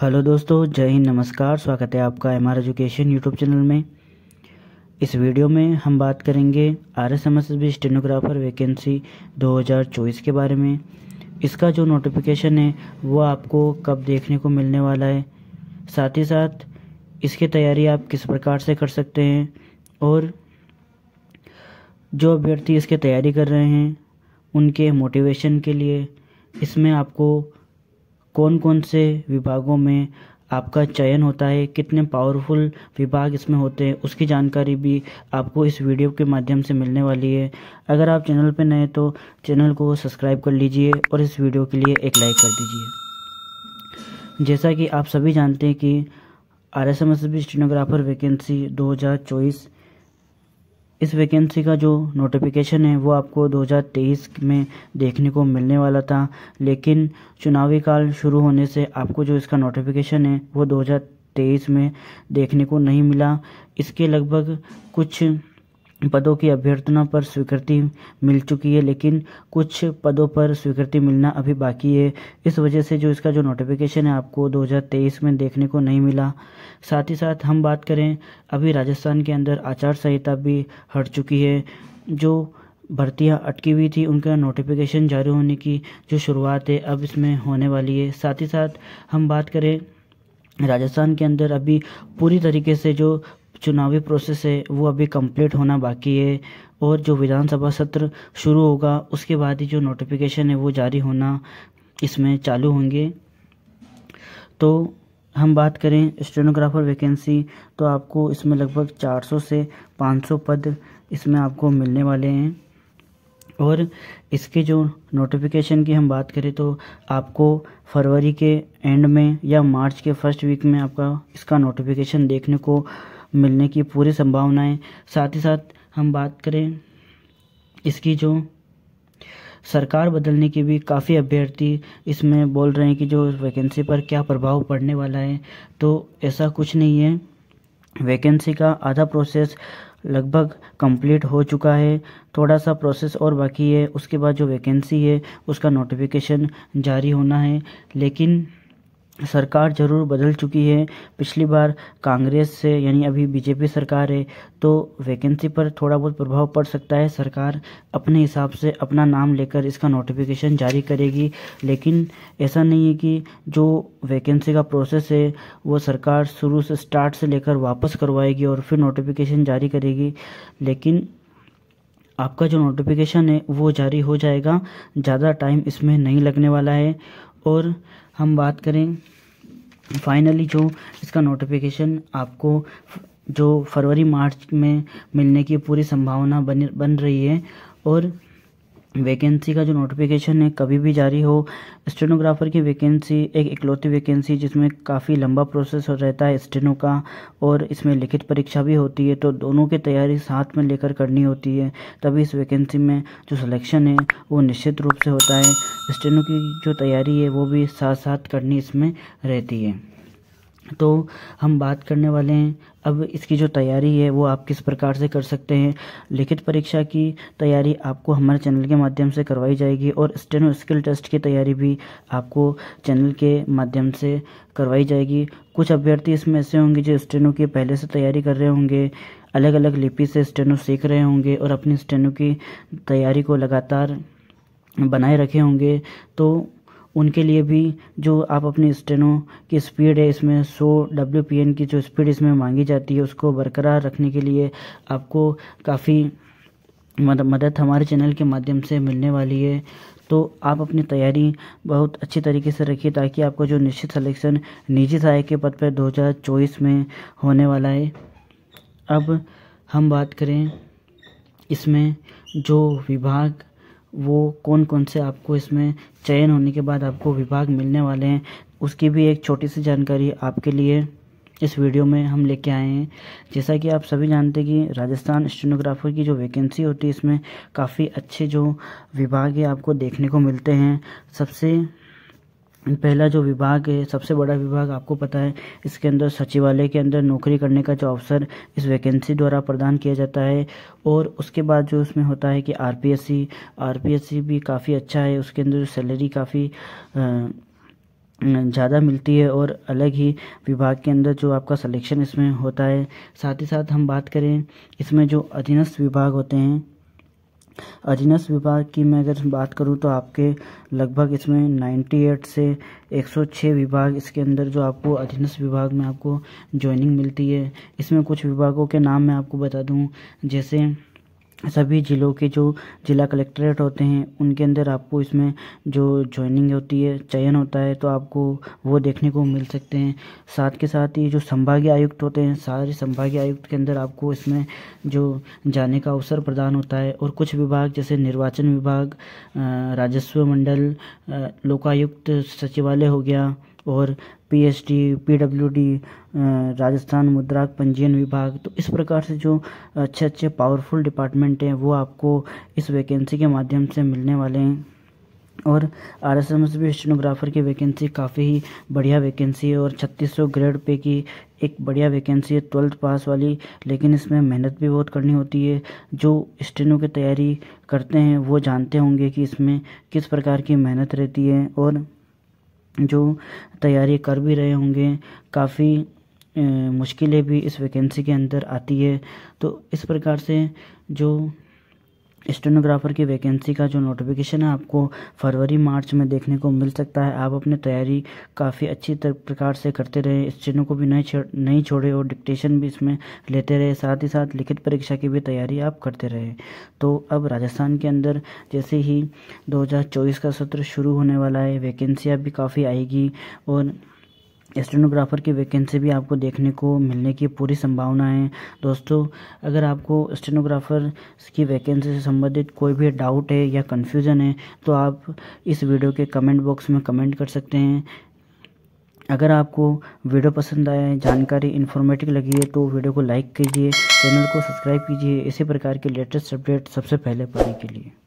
hello दोस्तों जय हिंद नमस्कार स्वागत है आपका M R education YouTube channel में इस वीडियो में हम बात करेंगे R S M S B stenographer vacancy 2024 के बारे में इसका जो नोटिफिकेशन है वो आपको कब देखने को मिलने वाला है साथ ही साथ इसकी तैयारी आप किस प्रकार से कर सकते हैं और जो अभ्यर्थी इसकी तैयारी कर रहे हैं उनके मोटिवेशन के लिए इसमें आपको कौन कौन से विभागों में आपका चयन होता है कितने पावरफुल विभाग इसमें होते हैं उसकी जानकारी भी आपको इस वीडियो के माध्यम से मिलने वाली है अगर आप चैनल पर नए तो चैनल को सब्सक्राइब कर लीजिए और इस वीडियो के लिए एक लाइक कर दीजिए जैसा कि आप सभी जानते हैं कि R S M S B stenographer vacancy दो हज़ार चौबीस इस वैकेंसी का जो नोटिफिकेशन है वो आपको 2023 में देखने को मिलने वाला था लेकिन चुनावी काल शुरू होने से आपको जो इसका नोटिफिकेशन है वो 2023 में देखने को नहीं मिला इसके लगभग कुछ पदों की अभ्यर्थना पर स्वीकृति मिल चुकी है लेकिन कुछ पदों पर स्वीकृति मिलना अभी बाकी है इस वजह से जो इसका जो नोटिफिकेशन है आपको 2023 में देखने को नहीं मिला साथ ही साथ हम बात करें अभी राजस्थान के अंदर आचार संहिता भी हट चुकी है जो भर्तियां अटकी हुई थी उनका नोटिफिकेशन जारी होने की जो शुरुआत है अब इसमें होने वाली है साथ ही साथ हम बात करें राजस्थान के अंदर अभी पूरी तरीके से जो चुनावी प्रोसेस है वो अभी कंप्लीट होना बाकी है और जो विधानसभा सत्र शुरू होगा उसके बाद ही जो नोटिफिकेशन है वो जारी होना इसमें चालू होंगे तो हम बात करें स्टेनोग्राफर वैकेंसी तो आपको इसमें लगभग 400 से 500 पद इसमें आपको मिलने वाले हैं और इसके जो नोटिफिकेशन की हम बात करें तो आपको फरवरी के एंड में या मार्च के फर्स्ट वीक में आपका इसका नोटिफिकेशन देखने को मिलने की पूरी संभावनाएं साथ ही साथ हम बात करें इसकी जो सरकार बदलने की भी काफ़ी अभ्यर्थी इसमें बोल रहे हैं कि जो वैकेंसी पर क्या प्रभाव पड़ने वाला है तो ऐसा कुछ नहीं है वैकेंसी का आधा प्रोसेस लगभग कंप्लीट हो चुका है थोड़ा सा प्रोसेस और बाकी है उसके बाद जो वैकेंसी है उसका नोटिफिकेशन जारी होना है लेकिन सरकार ज़रूर बदल चुकी है पिछली बार कांग्रेस से यानी अभी बीजेपी सरकार है तो वैकेंसी पर थोड़ा बहुत प्रभाव पड़ सकता है सरकार अपने हिसाब से अपना नाम लेकर इसका नोटिफिकेशन जारी करेगी लेकिन ऐसा नहीं है कि जो वैकेंसी का प्रोसेस है वो सरकार शुरू से स्टार्ट से लेकर वापस करवाएगी और फिर नोटिफिकेशन जारी करेगी लेकिन आपका जो नोटिफिकेशन है वो जारी हो जाएगा ज़्यादा टाइम इसमें नहीं लगने वाला है और हम बात करें फाइनली जो इसका नोटिफिकेशन आपको जो फरवरी मार्च में मिलने की पूरी संभावना बन बन रही है और वैकेंसी का जो नोटिफिकेशन है कभी भी जारी हो स्टेनोग्राफर की वैकेंसी एक इकलौती वैकेंसी जिसमें काफ़ी लंबा प्रोसेस हो रहता है स्टेनो का और इसमें लिखित परीक्षा भी होती है तो दोनों की तैयारी साथ में लेकर करनी होती है तभी इस वैकेंसी में जो सिलेक्शन है वो निश्चित रूप से होता है स्टेनो की जो तैयारी है वो भी साथ साथ करनी इसमें रहती है तो हम बात करने वाले हैं अब इसकी जो तैयारी है वो आप किस प्रकार से कर सकते हैं लिखित परीक्षा की तैयारी आपको हमारे चैनल के माध्यम से करवाई जाएगी और स्टेनो स्किल टेस्ट की तैयारी भी आपको चैनल के माध्यम से करवाई जाएगी कुछ अभ्यर्थी इसमें ऐसे होंगे जो स्टेनो की पहले से तैयारी कर रहे होंगे अलग अलग लिपि से स्टेनो सीख रहे होंगे और अपनी स्टेनो की तैयारी को लगातार बनाए रखे होंगे तो उनके लिए भी जो आप अपनी स्टेनो की स्पीड है इसमें 100 डब्ल्यू की जो स्पीड इसमें मांगी जाती है उसको बरकरार रखने के लिए आपको काफ़ी मद, मदद हमारे चैनल के माध्यम से मिलने वाली है तो आप अपनी तैयारी बहुत अच्छी तरीके से रखिए ताकि आपका जो निश्चित सिलेक्शन निजी सहायक के पद पर दो हज़ार चौबीस में होने वाला है अब हम बात करें इसमें जो विभाग वो कौन कौन से आपको इसमें चयन होने के बाद आपको विभाग मिलने वाले हैं उसकी भी एक छोटी सी जानकारी आपके लिए इस वीडियो में हम लेके आए हैं जैसा कि आप सभी जानते हैं कि राजस्थान स्टेनोग्राफर की जो वैकेंसी होती है इसमें काफ़ी अच्छे जो विभाग है आपको देखने को मिलते हैं सबसे पहला जो विभाग है सबसे बड़ा विभाग आपको पता है इसके अंदर सचिवालय के अंदर नौकरी करने का जो अवसर इस वैकेंसी द्वारा प्रदान किया जाता है और उसके बाद जो उसमें होता है कि आरपीएससी आरपीएससी भी काफ़ी अच्छा है उसके अंदर सैलरी काफ़ी ज़्यादा मिलती है और अलग ही विभाग के अंदर जो आपका सलेक्शन इसमें होता है साथ ही साथ हम बात करें इसमें जो अधीनस्थ विभाग होते हैं अधीनस्थ विभाग की मैं अगर बात करूँ तो आपके लगभग इसमें 98 से 106 विभाग इसके अंदर जो आपको अधीनस्थ विभाग में आपको ज्वाइनिंग मिलती है इसमें कुछ विभागों के नाम मैं आपको बता दूँ जैसे सभी ज़िलों के जो ज़िला कलेक्ट्रेट होते हैं उनके अंदर आपको इसमें जो जॉइनिंग होती है चयन होता है तो आपको वो देखने को मिल सकते हैं साथ के साथ ही जो संभागीय आयुक्त होते हैं सारे संभागीय आयुक्त के अंदर आपको इसमें जो जाने का अवसर प्रदान होता है और कुछ विभाग जैसे निर्वाचन विभाग राजस्व मंडल लोकायुक्त सचिवालय हो गया और पीएसडी पीडब्ल्यूडी राजस्थान मुद्राक पंजीयन विभाग तो इस प्रकार से जो अच्छे अच्छे पावरफुल डिपार्टमेंट हैं वो आपको इस वैकेंसी के माध्यम से मिलने वाले हैं और आर एस एम एस भी स्टेनोग्राफर की वैकेंसी काफ़ी ही बढ़िया वैकेंसी है और छत्तीस सौ ग्रेड पे की एक बढ़िया वैकेंसी है ट्वेल्थ पास वाली लेकिन इसमें मेहनत भी बहुत करनी होती है जो स्टेनो की तैयारी करते हैं वो जानते होंगे कि इसमें किस प्रकार की मेहनत रहती है और जो तैयारी कर भी रहे होंगे काफ़ी मुश्किलें भी इस वैकेंसी के अंदर आती है तो इस प्रकार से जो स्टेनोग्राफर की वैकेंसी का जो नोटिफिकेशन है आपको फरवरी मार्च में देखने को मिल सकता है आप अपनी तैयारी काफ़ी अच्छी प्रकार से करते रहे स्टेनो को भी नहीं छोड़ नहीं छोड़े और डिक्टेशन भी इसमें लेते रहे साथ ही साथ लिखित परीक्षा की भी तैयारी आप करते रहे तो अब राजस्थान के अंदर जैसे ही दो का सत्र शुरू होने वाला है वैकेंसियाँ भी काफ़ी आएगी और स्टेनोग्राफर की वैकेंसी भी आपको देखने को मिलने की पूरी संभावना है दोस्तों अगर आपको स्टेनोग्राफर की वैकेंसी से संबंधित कोई भी डाउट है या कन्फ्यूज़न है तो आप इस वीडियो के कमेंट बॉक्स में कमेंट कर सकते हैं अगर आपको वीडियो पसंद आए जानकारी इन्फॉर्मेटिव लगी है तो वीडियो को लाइक कीजिए चैनल को सब्सक्राइब कीजिए इसी प्रकार के लेटेस्ट अपडेट सबसे पहले पाने के लिए